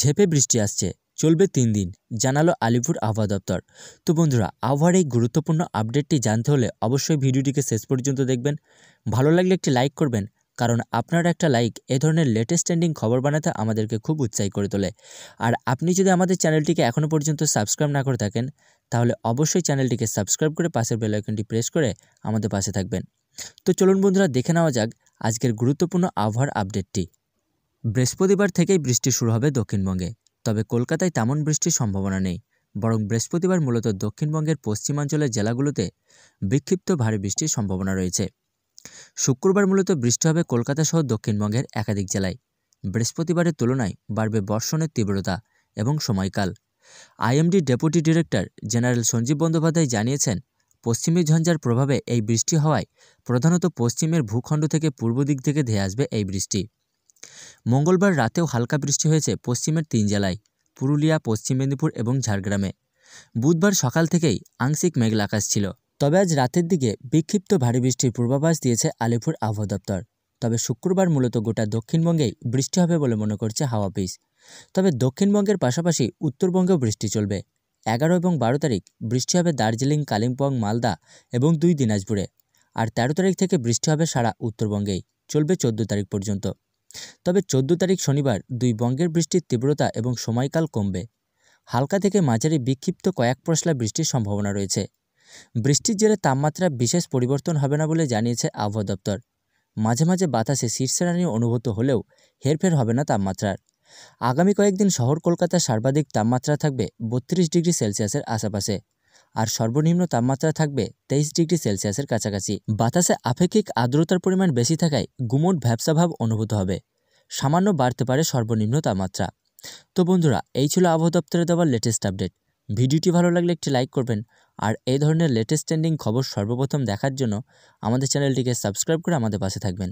ঝেপে বৃষ্টি আসছে চলবে তিন দিন জানালো আলিপুর আবহাওয়া দপ্তর তো বন্ধুরা আবহাওয়ার এই গুরুত্বপূর্ণ আপডেটটি জানতে হলে অবশ্যই ভিডিওটিকে শেষ পর্যন্ত দেখবেন ভালো লাগলে একটি লাইক করবেন কারণ আপনার একটা লাইক এ ধরনের লেটেস্ট ট্রেন্ডিং খবর বানাতে আমাদেরকে খুব উৎসাহী করে তোলে আর আপনি যদি আমাদের চ্যানেলটিকে এখনও পর্যন্ত সাবস্ক্রাইব না করে থাকেন তাহলে অবশ্যই চ্যানেলটিকে সাবস্ক্রাইব করে পাশের বেলাইকনটি প্রেস করে আমাদের পাশে থাকবেন তো চলুন বন্ধুরা দেখে নেওয়া যাক আজকের গুরুত্বপূর্ণ আবহাওয়ার আপডেটটি বৃহস্পতিবার থেকেই বৃষ্টি শুরু হবে দক্ষিণবঙ্গে তবে কলকাতায় তেমন বৃষ্টির সম্ভাবনা নেই বরং বৃহস্পতিবার মূলত দক্ষিণবঙ্গের পশ্চিমাঞ্চলের জেলাগুলোতে বিক্ষিপ্ত ভারী বৃষ্টির সম্ভাবনা রয়েছে শুক্রবার মূলত বৃষ্টি হবে কলকাতা সহ দক্ষিণবঙ্গের একাধিক জেলায় বৃহস্পতিবারের তুলনায় বাড়বে বর্ষণের তীব্রতা এবং সময়কাল IMD deputy director general Sanjib Bandyopadhyay জানিয়েছেন পশ্চিমী ঝঞ্ঝার প্রভাবে এই বৃষ্টি হওয়ায় প্রধানত পশ্চিমের ভূখণ্ড থেকে পূর্ব দিক থেকে ধেয়ে আসবে এই বৃষ্টি মঙ্গলবার রাতেও হালকা বৃষ্টি হয়েছে পশ্চিমের তিন জেলায় পুরুলিয়া পশ্চিম মেদিনীপুর এবং ঝাড়গ্রামে বুধবার সকাল থেকেই আংশিক মেঘলা আকাশ ছিল তবে আজ রাতের দিকে বিক্ষিপ্ত ভারী বৃষ্টির পূর্বাভাস দিয়েছে আলিপুর আবহাওয়া দপ্তর তবে শুক্রবার মূলত গোটা দক্ষিণবঙ্গেই বৃষ্টি হবে বলে মনে করছে হাওয়া পিস তবে দক্ষিণবঙ্গের পাশাপাশি উত্তরবঙ্গেও বৃষ্টি চলবে এগারো এবং বারো তারিখ বৃষ্টি হবে দার্জিলিং কালিম্পং মালদা এবং দুই দিনাজপুরে আর তেরো তারিখ থেকে বৃষ্টি হবে সারা উত্তরবঙ্গেই চলবে চোদ্দো তারিখ পর্যন্ত তবে চোদ্দো তারিখ শনিবার দুই বঙ্গের বৃষ্টির তীব্রতা এবং সময়কাল কমবে হালকা থেকে মাঝারি বিক্ষিপ্ত কয়েক পশলা বৃষ্টির সম্ভাবনা রয়েছে বৃষ্টির জেরে তাপমাত্রা বিশেষ পরিবর্তন হবে না বলে জানিয়েছে আবহাওয়া দপ্তর মাঝে মাঝে বাতাসে শীর্ষেরানি অনুভূত হলেও হেরফের হবে না তাপমাত্রার আগামী কয়েকদিন শহর কলকাতার সর্বাধিক তাপমাত্রা থাকবে বত্রিশ ডিগ্রি সেলসিয়াসের আশেপাশে আর সর্বনিম্ন তাপমাত্রা থাকবে তেইশ ডিগ্রি সেলসিয়াসের কাছাকাছি বাতাসে আপেক্ষিক আর্দ্রতার পরিমাণ বেশি থাকায় গুমট ভ্যাবসাভাব অনুভূত হবে সামান্য বাড়তে পারে সর্বনিম্ন তাপমাত্রা তো বন্ধুরা এই ছিল আবহাওয়া দপ্তরে দেওয়ার লেটেস্ট আপডেট ভিডিওটি ভালো লাগলে একটি লাইক করবেন আর এই ধরনের লেটেস্ট ট্রেন্ডিং খবর সর্বপ্রথম দেখার জন্য আমাদের চ্যানেলটিকে সাবস্ক্রাইব করে আমাদের পাশে থাকবেন